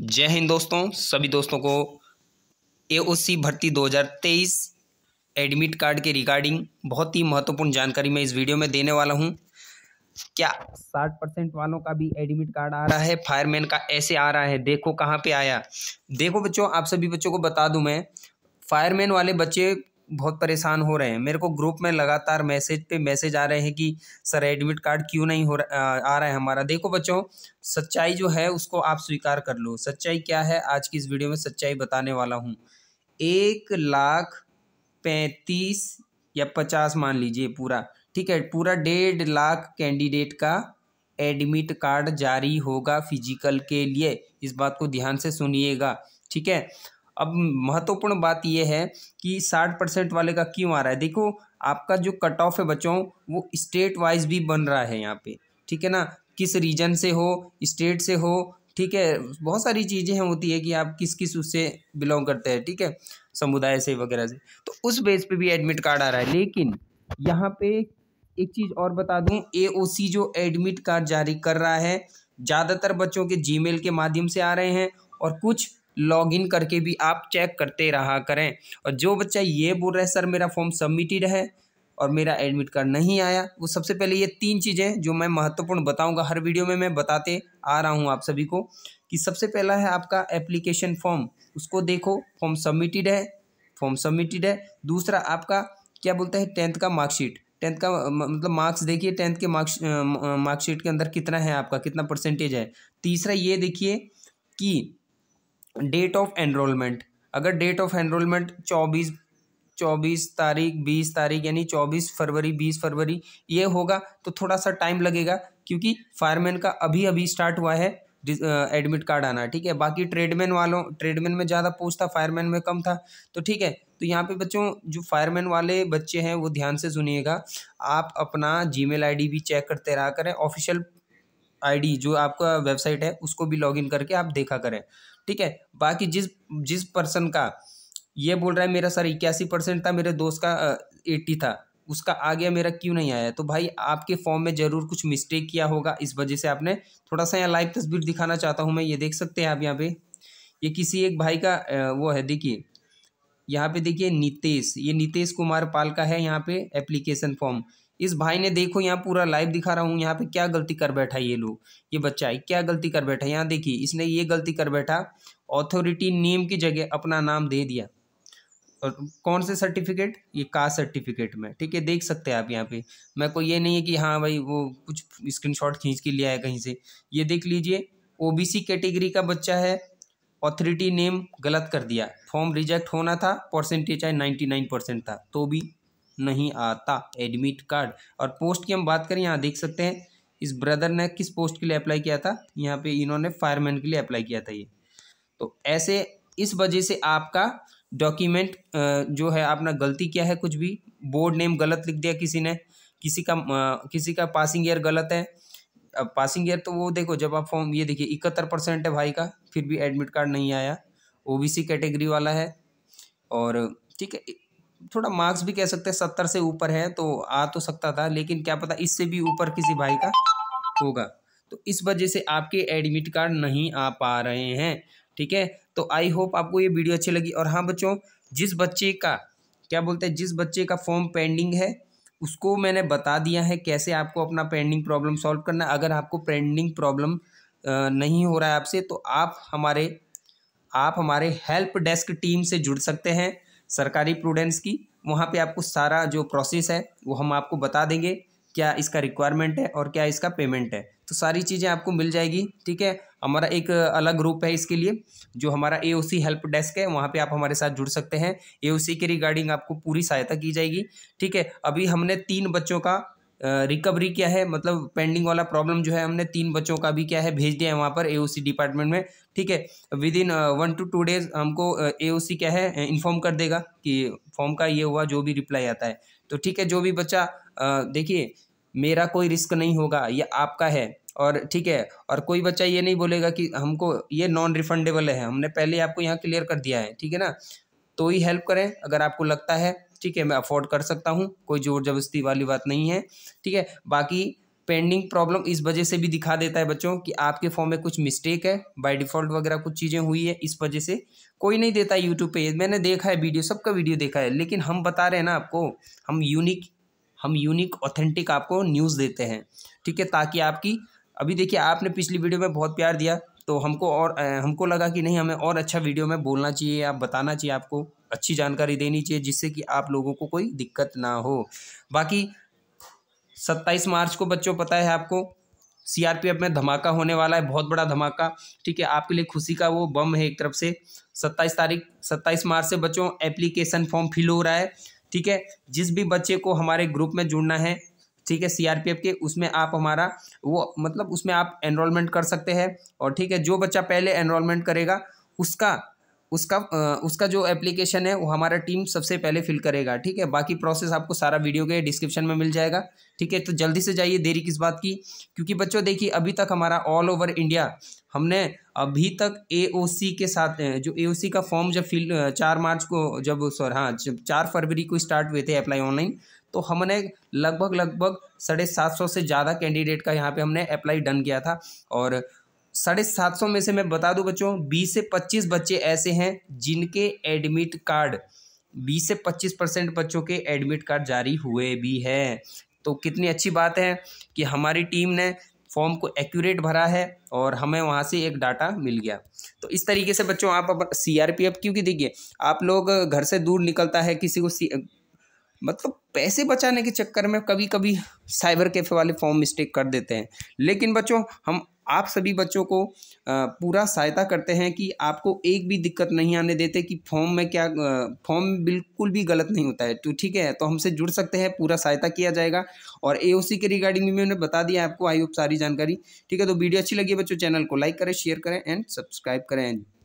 जय हिंद दोस्तों सभी दोस्तों को एओसी भर्ती 2023 एडमिट कार्ड के रिगार्डिंग बहुत ही महत्वपूर्ण जानकारी मैं इस वीडियो में देने वाला हूं क्या 60 परसेंट वालों का भी एडमिट कार्ड आ रहा है फायरमैन का ऐसे आ रहा है देखो कहाँ पे आया देखो बच्चों आप सभी बच्चों को बता दूं मैं फायरमैन वाले बच्चे बहुत परेशान हो रहे हैं मेरे को ग्रुप में लगातार मैसेज पे मैसेज आ रहे हैं कि सर एडमिट कार्ड क्यों नहीं हो रहा आ रहा है हमारा देखो बच्चों सच्चाई जो है उसको आप स्वीकार कर लो सच्चाई क्या है आज की इस वीडियो में सच्चाई बताने वाला हूँ एक लाख पैंतीस या पचास मान लीजिए पूरा ठीक है पूरा डेढ़ लाख कैंडिडेट का एडमिट कार्ड जारी होगा फिजिकल के लिए इस बात को ध्यान से सुनिएगा ठीक है अब महत्वपूर्ण बात यह है कि साठ परसेंट वाले का क्यों आ रहा है देखो आपका जो कट ऑफ है बच्चों वो स्टेट वाइज भी बन रहा है यहाँ पे ठीक है ना किस रीजन से हो स्टेट से हो ठीक है बहुत सारी चीज़ें होती है कि आप किस किस उससे बिलोंग करते हैं ठीक है समुदाय से वगैरह से तो उस बेस पे भी एडमिट कार्ड आ रहा है लेकिन यहाँ पे एक चीज़ और बता दूँ ए जो एडमिट कार्ड जारी कर रहा है ज़्यादातर बच्चों के जीमेल के माध्यम से आ रहे हैं और कुछ लॉग इन करके भी आप चेक करते रहा करें और जो बच्चा ये बोल रहा है सर मेरा फॉर्म सबमिटेड है और मेरा एडमिट कार्ड नहीं आया वो सबसे पहले ये तीन चीज़ें जो मैं महत्वपूर्ण बताऊंगा हर वीडियो में मैं बताते आ रहा हूँ आप सभी को कि सबसे पहला है आपका एप्लीकेशन फॉर्म उसको देखो फॉर्म सबमिटेड है फॉर्म सबमिटेड है दूसरा आपका क्या बोलते हैं टेंथ का मार्कशीट टेंथ का मतलब मार्क्स देखिए टेंथ के मार्क्स मार्कशीट के अंदर कितना है आपका कितना परसेंटेज है तीसरा ये देखिए कि डेट ऑफ एनरोलमेंट अगर डेट ऑफ एनरोलमेंट चौबीस चौबीस तारीख बीस तारीख यानी चौबीस फरवरी बीस फरवरी ये होगा तो थोड़ा सा टाइम लगेगा क्योंकि फायरमैन का अभी अभी स्टार्ट हुआ है एडमिट कार्ड आना ठीक है बाकी ट्रेडमैन वालों ट्रेडमैन में ज़्यादा पोस्ट था फायरमैन में कम था तो ठीक है तो यहाँ पे बच्चों जो फायरमैन वाले बच्चे हैं वो ध्यान से सुनिएगा आप अपना जी मेल भी चेक करते रहा करें ऑफिशियल आई जो आपका वेबसाइट है उसको भी लॉग करके आप देखा करें ठीक है बाकी जिस जिस पर्सन का ये बोल रहा है मेरा सर इक्यासी परसेंट था मेरे दोस्त का एट्टी था उसका आ गया मेरा क्यों नहीं आया तो भाई आपके फॉर्म में ज़रूर कुछ मिस्टेक किया होगा इस वजह से आपने थोड़ा सा यहाँ लाइव तस्वीर दिखाना चाहता हूँ मैं ये देख सकते हैं आप यहाँ पे ये किसी एक भाई का वो है देखिए यहाँ पे देखिए नितेश ये नितेश कुमार पाल का है यहाँ पे एप्लीकेशन फॉर्म इस भाई ने देखो यहाँ पूरा लाइव दिखा रहा हूँ यहाँ पे क्या गलती कर बैठा ये लोग ये बच्चा है क्या गलती कर बैठा यहाँ देखिए इसने ये गलती कर बैठा ऑथोरिटी नेम की जगह अपना नाम दे दिया और कौन से सर्टिफिकेट ये कास्ट सर्टिफिकेट में ठीक है देख सकते हैं आप यहाँ पे मैं को ये नहीं है कि हाँ भाई वो कुछ स्क्रीनशॉट खींच के लिया है कहीं से ये देख लीजिए ओबीसी कैटेगरी का बच्चा है ऑथोरिटी नेम गलत कर दिया फॉर्म रिजेक्ट होना था परसेंटेज आए नाइन्टी नाइन परसेंट था तो भी नहीं आता एडमिट कार्ड और पोस्ट की हम बात करें यहाँ देख सकते हैं इस ब्रदर ने किस पोस्ट के लिए अप्लाई किया था यहाँ पे इन्होंने फायरमैन के लिए अप्लाई किया था ये तो ऐसे इस वजह से आपका डॉक्यूमेंट जो है आपने गलती किया है कुछ भी बोर्ड नेम गलत लिख दिया किसी ने किसी का किसी का पासिंग ईयर गलत है अब पासिंग ईयर तो वो देखो जब आप फॉर्म ये देखिए इकहत्तर परसेंट है भाई का फिर भी एडमिट कार्ड नहीं आया ओबीसी कैटेगरी वाला है और ठीक है थोड़ा मार्क्स भी कह सकते हैं सत्तर से ऊपर है तो आ तो सकता था लेकिन क्या पता इससे भी ऊपर किसी भाई का होगा तो इस वजह से आपके एडमिट कार्ड नहीं आ पा रहे हैं ठीक है तो आई होप आपको ये वीडियो अच्छी लगी और हाँ बच्चों जिस बच्चे का क्या बोलते हैं जिस बच्चे का फॉर्म पेंडिंग है उसको मैंने बता दिया है कैसे आपको अपना पेंडिंग प्रॉब्लम सॉल्व करना अगर आपको पेंडिंग प्रॉब्लम नहीं हो रहा है आपसे तो आप हमारे आप हमारे हेल्प डेस्क टीम से जुड़ सकते हैं सरकारी प्रूडेंस की वहाँ पे आपको सारा जो प्रोसेस है वो हम आपको बता देंगे क्या इसका रिक्वायरमेंट है और क्या इसका पेमेंट है तो सारी चीज़ें आपको मिल जाएगी ठीक है हमारा एक अलग ग्रुप है इसके लिए जो हमारा ए हेल्प डेस्क है वहाँ पे आप हमारे साथ जुड़ सकते हैं ए के रिगार्डिंग आपको पूरी सहायता की जाएगी ठीक है अभी हमने तीन बच्चों का रिकवरी क्या है मतलब पेंडिंग वाला प्रॉब्लम जो है हमने तीन बच्चों का भी क्या है भेज दिया है वहाँ पर ए डिपार्टमेंट में ठीक है within one two two days हमको ए क्या है इन्फॉर्म कर देगा कि फॉर्म का ये हुआ जो भी रिप्लाई आता है तो ठीक है जो भी बच्चा देखिए मेरा कोई रिस्क नहीं होगा ये आपका है और ठीक है और कोई बच्चा ये नहीं बोलेगा कि हमको ये नॉन रिफंडेबल है हमने पहले आपको यहाँ क्लियर कर दिया है ठीक है ना तो ही हेल्प करें अगर आपको लगता है ठीक है मैं अफोर्ड कर सकता हूँ कोई जोर जबरस्ती वाली बात नहीं है ठीक है बाकी पेंडिंग प्रॉब्लम इस वजह से भी दिखा देता है बच्चों कि आपके फॉर्म में कुछ मिस्टेक है बाय डिफ़ॉल्ट वगैरह कुछ चीज़ें हुई है इस वजह से कोई नहीं देता यूट्यूब पे मैंने देखा है वीडियो सबका वीडियो देखा है लेकिन हम बता रहे हैं ना आपको हम यूनिक हम यूनिक ऑथेंटिक आपको न्यूज़ देते हैं ठीक है ताकि आपकी अभी देखिए आपने पिछली वीडियो में बहुत प्यार दिया तो हमको और हमको लगा कि नहीं हमें और अच्छा वीडियो में बोलना चाहिए या बताना चाहिए आपको अच्छी जानकारी देनी चाहिए जिससे कि आप लोगों को कोई दिक्कत ना हो बाकी सत्ताईस मार्च को बच्चों पता है आपको सीआरपीएफ में धमाका होने वाला है बहुत बड़ा धमाका ठीक है आपके लिए खुशी का वो बम है एक तरफ से सत्ताईस तारीख सत्ताईस मार्च से बच्चों एप्लीकेशन फॉर्म फिल हो रहा है ठीक है जिस भी बच्चे को हमारे ग्रुप में जुड़ना है ठीक है सीआरपीएफ के उसमें आप हमारा वो मतलब उसमें आप एनरोलमेंट कर सकते हैं और ठीक है जो बच्चा पहले एनरोलमेंट करेगा उसका उसका उसका जो एप्लीकेशन है वो हमारा टीम सबसे पहले फिल करेगा ठीक है बाकी प्रोसेस आपको सारा वीडियो के डिस्क्रिप्शन में मिल जाएगा ठीक है तो जल्दी से जाइए देरी किस बात की क्योंकि बच्चों देखिए अभी तक हमारा ऑल ओवर इंडिया हमने अभी तक एओसी के साथ जो एओसी का फॉर्म जब फिल चार मार्च को जब सॉरी हाँ जब चार फरवरी को स्टार्ट हुए थे अप्लाई ऑनलाइन तो हमने लगभग लगभग साढ़े सात सौ से ज़्यादा कैंडिडेट का यहाँ पे हमने अप्लाई डन किया था और साढ़े सात सौ में से मैं बता दूँ बच्चों बीस से पच्चीस बच्चे ऐसे हैं जिनके एडमिट कार्ड बीस से पच्चीस परसेंट बच्चों के एडमिट कार्ड जारी हुए भी हैं तो कितनी अच्छी बात है कि हमारी टीम ने फॉर्म को एक्यूरेट भरा है और हमें वहाँ से एक डाटा मिल गया तो इस तरीके से बच्चों आप सी आर पी एफ क्योंकि देखिए आप लोग घर से दूर निकलता है किसी को मतलब पैसे बचाने के चक्कर में कभी कभी साइबर कैफ़े वाले फॉर्म मिस्टेक कर देते हैं लेकिन बच्चों हम आप सभी बच्चों को पूरा सहायता करते हैं कि आपको एक भी दिक्कत नहीं आने देते कि फॉर्म में क्या फॉर्म बिल्कुल भी गलत नहीं होता है तो ठीक है तो हमसे जुड़ सकते हैं पूरा सहायता किया जाएगा और एओसी के रिगार्डिंग भी मैंने बता दिया आपको आई होप सारी जानकारी ठीक है तो वीडियो अच्छी लगी बच्चों चैनल को लाइक करें शेयर करें एंड सब्सक्राइब करें